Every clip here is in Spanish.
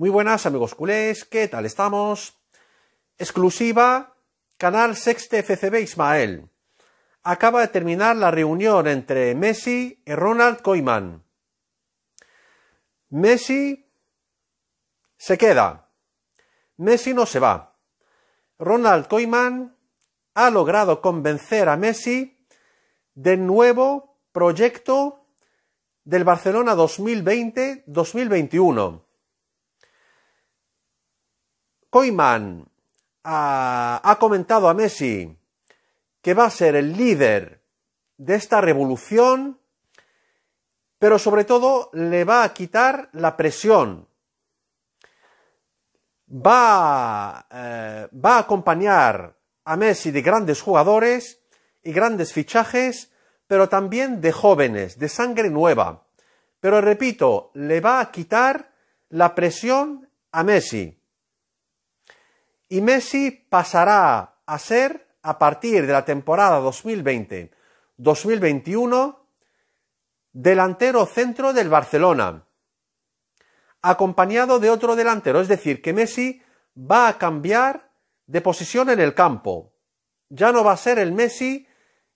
Muy buenas amigos culés, ¿qué tal estamos? Exclusiva, canal Sexte FCB Ismael. Acaba de terminar la reunión entre Messi y Ronald Koeman. Messi se queda. Messi no se va. Ronald Koeman ha logrado convencer a Messi del nuevo proyecto del Barcelona 2020-2021 Coyman ha, comentado a Messi que va a ser el líder de esta revolución, pero sobre todo le va a quitar la presión, eh, va a acompañar a Messi de grandes jugadores y grandes fichajes, pero también de jóvenes, de sangre nueva. Pero repito, le va a quitar la presión a Messi y Messi pasará a ser, a partir de la temporada 2020-2021, delantero centro del Barcelona, acompañado de otro delantero, es decir, que Messi va a cambiar de posición en el campo. Ya no va a ser el Messi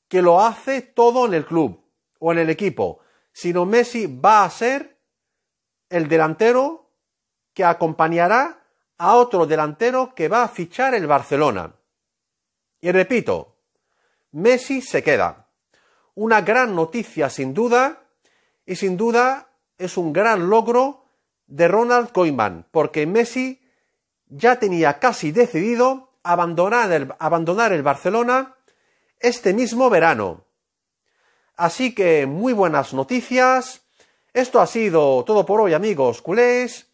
que lo hace todo en el club o en el equipo, sino Messi va a ser el delantero que acompañará a otro delantero que va a fichar el Barcelona. Y repito, Messi se queda. Una gran noticia sin duda y sin duda es un gran logro de Ronald Koeman, porque Messi ya tenía casi decidido abandonar el, abandonar el Barcelona este mismo verano. Así que muy buenas noticias. Esto ha sido todo por hoy amigos culés.